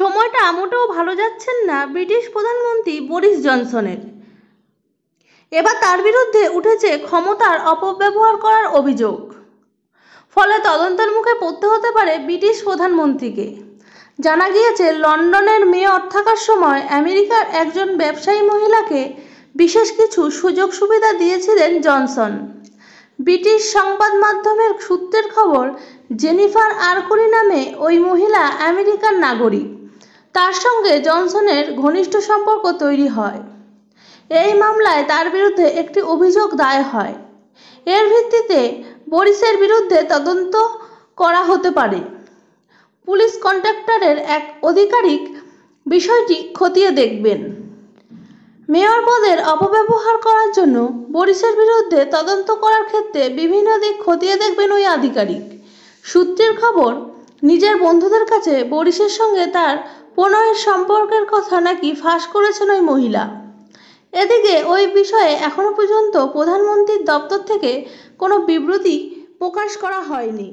সময়টা আমোটাও ভালো যাচ্ছেন না ব্রিটিশ প্রধানমন্ত্রী বরিস জনসনের এবার তার বিরুদ্ধে উঠেছে ক্ষমতার অপব্যবহার করার অভিযোগ ফলে তদন্তের মুখে পড়তে হতে পারে ব্রিটিশ প্রধানমন্ত্রীকে জানা গিয়েছে লন্ডনের মেয়র থাকার সময় আমেরিকার একজন ব্যবসায়ী মহিলাকে বিশেষ কিছু সুযোগ সুবিধা দিয়েছিলেন জনসন ব্রিটিশ সংবাদ মাধ্যমের সূত্রের খবর জেনিফার আরকুরি নামে ওই মহিলা আমেরিকার নাগরিক তার সঙ্গে জনসনের ঘনিষ্ঠ সম্পর্ক তৈরি হয় এই মামলায় তার বিরুদ্ধে একটি অভিযোগ দায় হয় এর ভিত্তিতে বরিসের বিরুদ্ধে তদন্ত করা হতে পারে পুলিশ কন্ট্রাক্টরের এক আধিকারিক বিষয়টি খতিয়ে দেখবেন মেয়র পদের অপব্যবহার করার জন্য বরিসের বিরুদ্ধে তদন্ত করার ক্ষেত্রে বিভিন্ন দিক খতিয়ে দেখবেন ওই আধিকারিক সূত্রের খবর নিজের বন্ধুদের কাছে বরিসের সঙ্গে তার প্রণয়ের সম্পর্কের কথা নাকি ফাঁস করেছেন ওই মহিলা এদিকে ওই বিষয়ে এখনও পর্যন্ত প্রধানমন্ত্রীর দপ্তর থেকে কোনো বিবৃতি প্রকাশ করা হয়নি